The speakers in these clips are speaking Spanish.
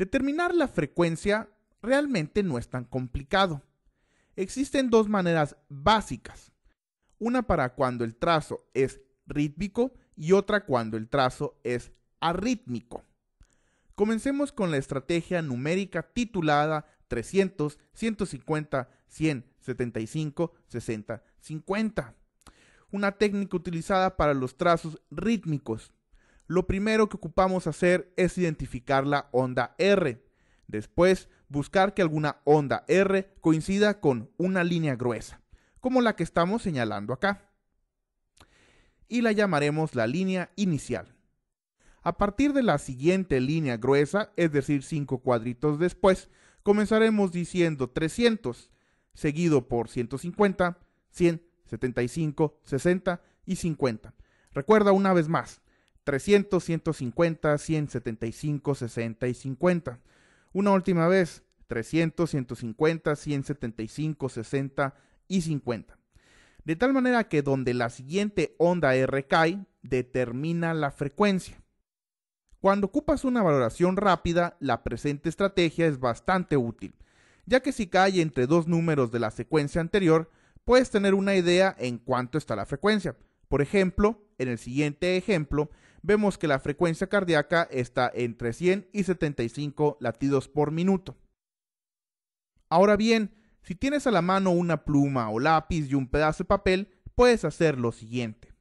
Determinar la frecuencia realmente no es tan complicado. Existen dos maneras básicas. Una para cuando el trazo es rítmico y otra cuando el trazo es arrítmico. Comencemos con la estrategia numérica titulada 300, 150, 100, 75, 60, 50. Una técnica utilizada para los trazos rítmicos lo primero que ocupamos hacer es identificar la onda R. Después, buscar que alguna onda R coincida con una línea gruesa, como la que estamos señalando acá. Y la llamaremos la línea inicial. A partir de la siguiente línea gruesa, es decir, 5 cuadritos después, comenzaremos diciendo 300, seguido por 150, 100, 75, 60 y 50. Recuerda una vez más, 300, 150, 175, 60 y 50. Una última vez, 300, 150, 175, 60 y 50. De tal manera que donde la siguiente onda R cae, determina la frecuencia. Cuando ocupas una valoración rápida, la presente estrategia es bastante útil, ya que si cae entre dos números de la secuencia anterior, puedes tener una idea en cuánto está la frecuencia. Por ejemplo, en el siguiente ejemplo, vemos que la frecuencia cardíaca está entre 100 y 75 latidos por minuto. Ahora bien, si tienes a la mano una pluma o lápiz y un pedazo de papel, puedes hacer lo siguiente.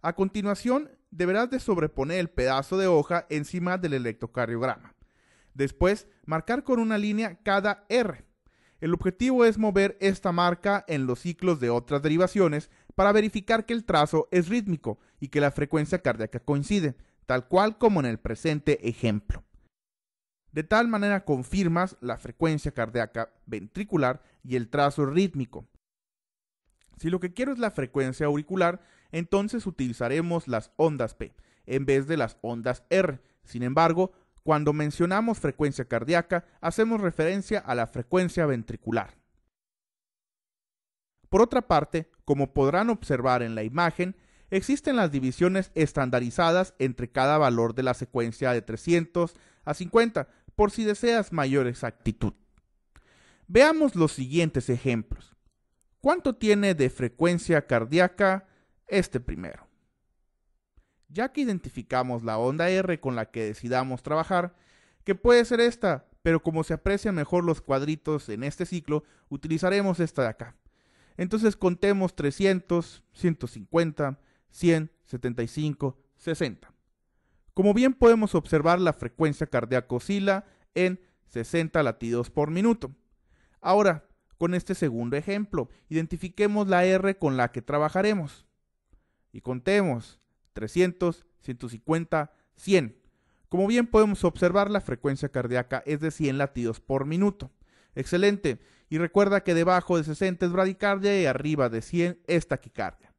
A continuación, deberás de sobreponer el pedazo de hoja encima del electrocardiograma. Después, marcar con una línea cada R. El objetivo es mover esta marca en los ciclos de otras derivaciones para verificar que el trazo es rítmico y que la frecuencia cardíaca coincide, tal cual como en el presente ejemplo. De tal manera confirmas la frecuencia cardíaca ventricular y el trazo rítmico. Si lo que quiero es la frecuencia auricular, entonces utilizaremos las ondas P en vez de las ondas R. Sin embargo, cuando mencionamos frecuencia cardíaca, hacemos referencia a la frecuencia ventricular. Por otra parte, como podrán observar en la imagen, existen las divisiones estandarizadas entre cada valor de la secuencia de 300 a 50, por si deseas mayor exactitud. Veamos los siguientes ejemplos. ¿Cuánto tiene de frecuencia cardíaca este primero? Ya que identificamos la onda R con la que decidamos trabajar, que puede ser esta, pero como se aprecian mejor los cuadritos en este ciclo, utilizaremos esta de acá. Entonces contemos 300, 150, 100, 75, 60. Como bien podemos observar, la frecuencia cardíaca oscila en 60 latidos por minuto. Ahora, con este segundo ejemplo, identifiquemos la R con la que trabajaremos. Y contemos 300, 150, 100. Como bien podemos observar, la frecuencia cardíaca es de 100 latidos por minuto. Excelente. Y recuerda que debajo de 60 es bradicardia y arriba de 100 es taquicardia.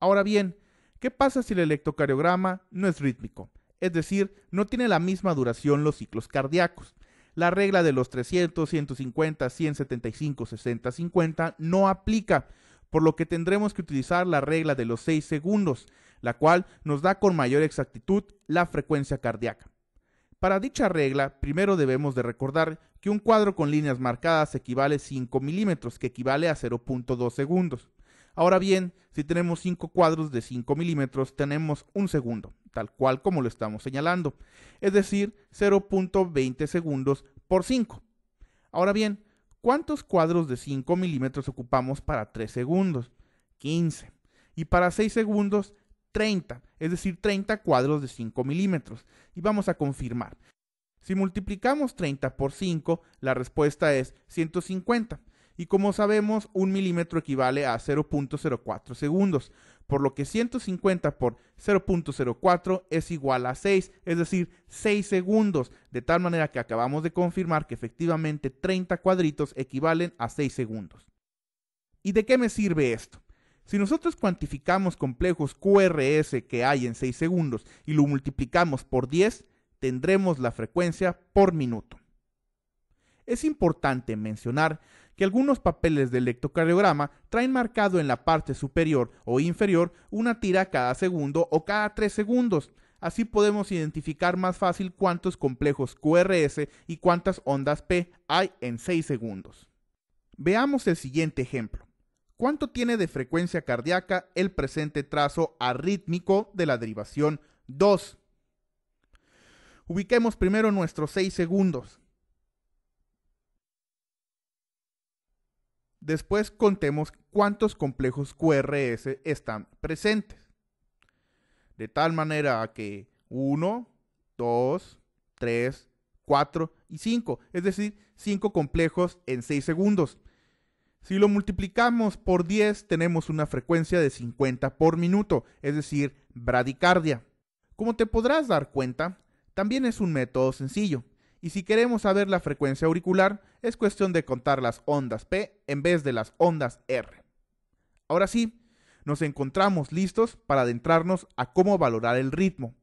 Ahora bien, ¿qué pasa si el electrocardiograma no es rítmico? Es decir, no tiene la misma duración los ciclos cardíacos. La regla de los 300, 150, 175, 60, 50 no aplica, por lo que tendremos que utilizar la regla de los 6 segundos, la cual nos da con mayor exactitud la frecuencia cardíaca. Para dicha regla, primero debemos de recordar que un cuadro con líneas marcadas equivale 5 milímetros, que equivale a 0.2 segundos. Ahora bien, si tenemos 5 cuadros de 5 milímetros, tenemos un segundo, tal cual como lo estamos señalando, es decir, 0.20 segundos por 5. Ahora bien, ¿cuántos cuadros de 5 milímetros ocupamos para 3 segundos? 15. Y para 6 segundos, 30, es decir, 30 cuadros de 5 milímetros. Y vamos a confirmar. Si multiplicamos 30 por 5, la respuesta es 150. Y como sabemos, 1 milímetro equivale a 0.04 segundos, por lo que 150 por 0.04 es igual a 6, es decir, 6 segundos, de tal manera que acabamos de confirmar que efectivamente 30 cuadritos equivalen a 6 segundos. ¿Y de qué me sirve esto? Si nosotros cuantificamos complejos QRS que hay en 6 segundos y lo multiplicamos por 10, tendremos la frecuencia por minuto. Es importante mencionar que algunos papeles de electrocardiograma traen marcado en la parte superior o inferior una tira cada segundo o cada 3 segundos. Así podemos identificar más fácil cuántos complejos QRS y cuántas ondas P hay en 6 segundos. Veamos el siguiente ejemplo cuánto tiene de frecuencia cardíaca el presente trazo arrítmico de la derivación 2. Ubiquemos primero nuestros 6 segundos. Después contemos cuántos complejos QRS están presentes. De tal manera que 1, 2, 3, 4 y 5, es decir, 5 complejos en 6 segundos. Si lo multiplicamos por 10 tenemos una frecuencia de 50 por minuto, es decir, bradicardia. Como te podrás dar cuenta, también es un método sencillo. Y si queremos saber la frecuencia auricular, es cuestión de contar las ondas P en vez de las ondas R. Ahora sí, nos encontramos listos para adentrarnos a cómo valorar el ritmo.